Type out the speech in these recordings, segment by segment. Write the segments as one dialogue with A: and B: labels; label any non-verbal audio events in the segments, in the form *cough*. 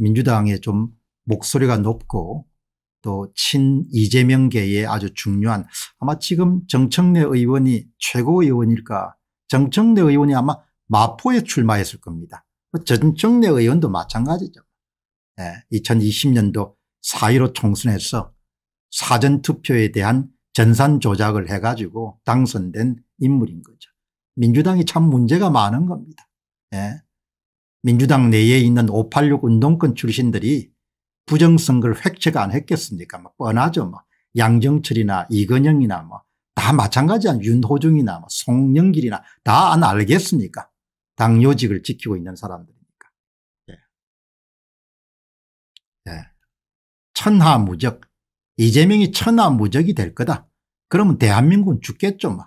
A: 민주당의 좀 목소리가 높고 또 친 이재명계의 아주 중요한 아마 지금 정청래 의원이 최고의원일까 정청래 의원이 아마 마포에 출마했을 겁니다. 그 정청래 의원도 마찬가지죠. 네, 2020년도 4.15 총선에서 사전투표에 대한 전산 조작을 해가지고 당선된 인물인 거죠. 민주당이 참 문제가 많은 겁니다. 네. 민주당 내에 있는 586 운동권 출신들이 부정선거를 획책 안 했겠습니까 뭐 뻔하죠 뭐 양정철이나 이건영이나 뭐다 마찬가지야 윤호중이나 뭐 송영길이나 다 안 알겠습니까 당요직을 지키고 있는 사람들이니까 예. 예. 천하무적 이재명이 천하무적이 될 거다 그러면 대한민국은 죽겠죠 뭐.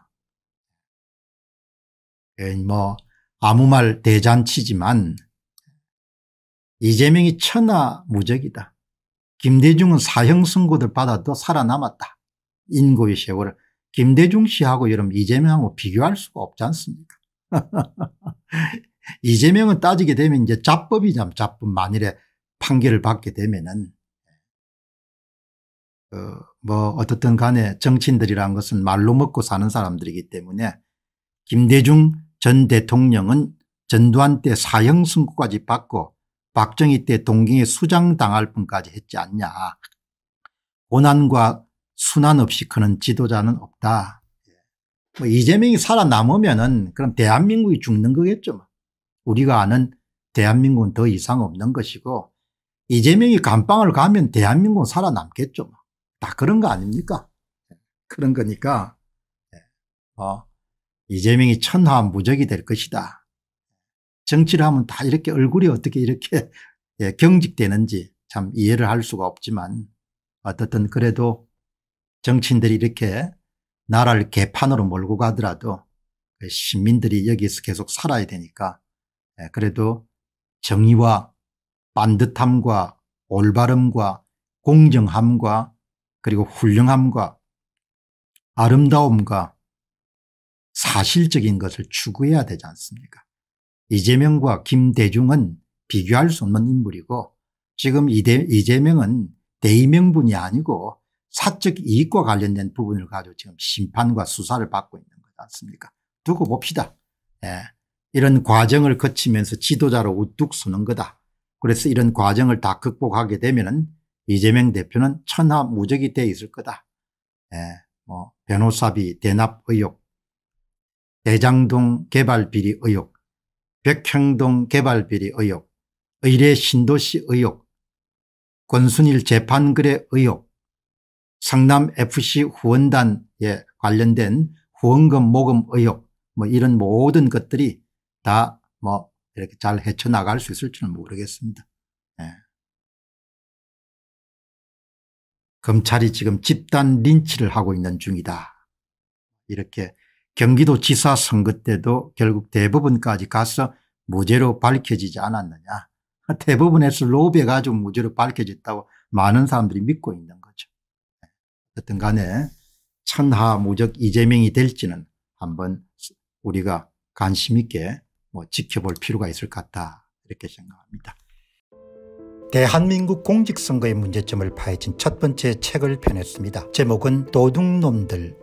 A: 예, 뭐 아무 말 대잔치지만 이재명이 천하무적이다. 김대중은 사형 선고를 받아도 살아남았다. 인고의 세월을 김대중 씨하고 여러 이재명하고 비교할 수가 없지 않습니까 *laughs* 이재명은 따지게 되면 이제 자법이잖 자법 만일에 판결을 받게 되면은 그뭐 어, 어떻든 간에 정치인들이란 것은 말로 먹고 사는 사람들이기 때문에 김대중 전 대통령은 전두환 때 사형 선고까지 받고 박정희 때 동경에 수장당할 뿐까지 했지 않냐. 고난과 순환 없이 크는 지도자는 없다. 뭐 이재명이 살아남으면 은 그럼 대한민국이 죽는 거겠죠. 뭐. 우리가 아는 대한민국은 더 이상 없는 것이고 이재명이 감방을 가면 대한민국은 살아남겠죠. 뭐. 다 그런 거 아닙니까? 그런 거니까 예. 어. 이재명이 천하 무적이 될 것이다. 정치를 하면 다 이렇게 얼굴이 어떻게 이렇게 *laughs* 예, 경직되는지 참 이해를 할 수가 없지만 어떻든 그래도 정치인들이 이렇게 나라를 개판으로 몰고 가더라도 그 시민들이 여기서 계속 살아야 되니까 예, 그래도 정의와 반듯함과 올바름과 공정함과 그리고 훌륭함과 아름다움과 사실적인 것을 추구해야 되지 않습니까 이재명과 김대중은 비교할 수 없는 인물이고 지금 이대, 이재명은 대의명분이 아니고 사적 이익과 관련된 부분을 가지고 지금 심판과 수사를 받고 있는 것같습니까 두고 봅시다. 예. 이런 과정을 거치면서 지도자로 우뚝 서는 거다. 그래서 이런 과정을 다 극복하게 되면 이재명 대표는 천하무적이 돼 있을 거다. 예. 뭐 변호사비 대납 의혹 대장동 개발비리 의혹, 백형동 개발비리 의혹, 의뢰 신도시 의혹, 권순일 재판글의 의혹, 상남FC 후원단에 관련된 후원금 모금 의혹 뭐 이런 모든 것들이 다 뭐 이렇게 잘 헤쳐나갈 수 있을지는 모르겠습니다. 네. 검찰이 지금 집단 린치를 하고 있는 중이다. 이렇게 경기도지사 선거 때도 결국 대법원까지 가서 무죄로 밝혀지지 않았느냐. 대법원에서 로비해가지고 무죄로 밝혀졌다고 많은 사람들이 믿고 있는 거죠. 어쨌든 간에 천하무적 이재명이 될지는 한번 우리가 관심 있게 뭐 지켜볼 필요가 있을 것 같다 이렇게 생각합니다. 대한민국 공직선거의 문제점을 파헤친 첫 번째 책을 펴냈습니다. 제목은 도둑놈들